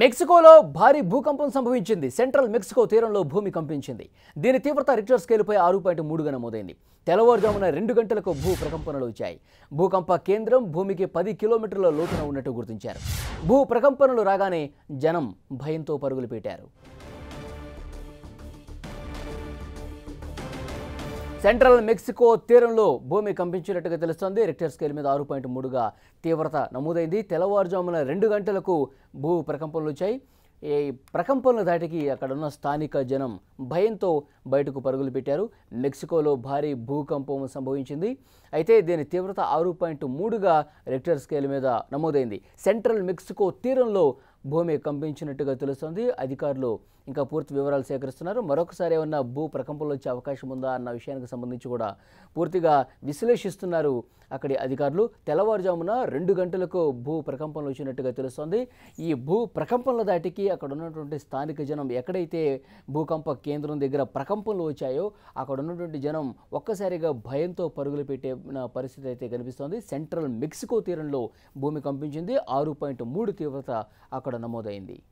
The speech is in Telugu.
మెక్సికోలో భారీ భూకంపం సంభవించింది సెంట్రల్ మెక్సికో తీరంలో భూమి కంపించింది దీని తీవ్రత రిక్టర్ స్కేలుపై ఆరు పాయింట్ మూడుగా నమోదైంది తెల్లవారుజామున రెండు గంటలకు భూ ప్రకంపనలు వచ్చాయి భూకంప కేంద్రం భూమికి పది కిలోమీటర్ల లోతున ఉన్నట్టు గుర్తించారు భూ ప్రకంపనలు రాగానే జనం భయంతో పరుగులు పెట్టారు సెంట్రల్ మెక్సికో తీరంలో భూమి కంపించినట్టుగా తెలుస్తోంది రిక్టర్ స్కేల్ మీద ఆరు పాయింట్ మూడుగా తీవ్రత నమోదైంది తెల్లవారుజామున రెండు గంటలకు భూ ప్రకంపనలు వచ్చాయి ఈ ప్రకంపనలు దాటికి అక్కడున్న స్థానిక జనం భయంతో బయటకు పరుగులు పెట్టారు మెక్సికోలో భారీ భూకంపం సంభవించింది అయితే దీని తీవ్రత ఆరు పాయింట్ మూడుగా రెక్టర్ స్కేల్ మీద నమోదైంది సెంట్రల్ మెక్సికో తీరంలో భూమి కంపించినట్టుగా తెలుస్తుంది అధికారులు ఇంకా పూర్తి వివరాలు సేకరిస్తున్నారు మరొకసారి ఏమన్నా భూ ప్రకంపనలు వచ్చే అవకాశం ఉందా అన్న విషయానికి సంబంధించి కూడా పూర్తిగా విశ్లేషిస్తున్నారు అక్కడి అధికారులు తెల్లవారుజామున రెండు గంటలకు భూ ప్రకంపనలు వచ్చినట్టుగా తెలుస్తోంది ఈ భూ ప్రకంపనల దాటికి అక్కడ ఉన్నటువంటి స్థానిక జనం ఎక్కడైతే భూకంప కేంద్రం దగ్గర ప్రకంపనలు వచ్చాయో అక్కడ ఉన్నటువంటి జనం ఒక్కసారిగా భయంతో పరుగులు పెట్టే పరిస్థితి అయితే కనిపిస్తోంది సెంట్రల్ మెక్సికో తీరంలో భూమి కంపించింది ఆరు పాయింట్ మూడు తీవ్రత అక్కడ నమోదైంది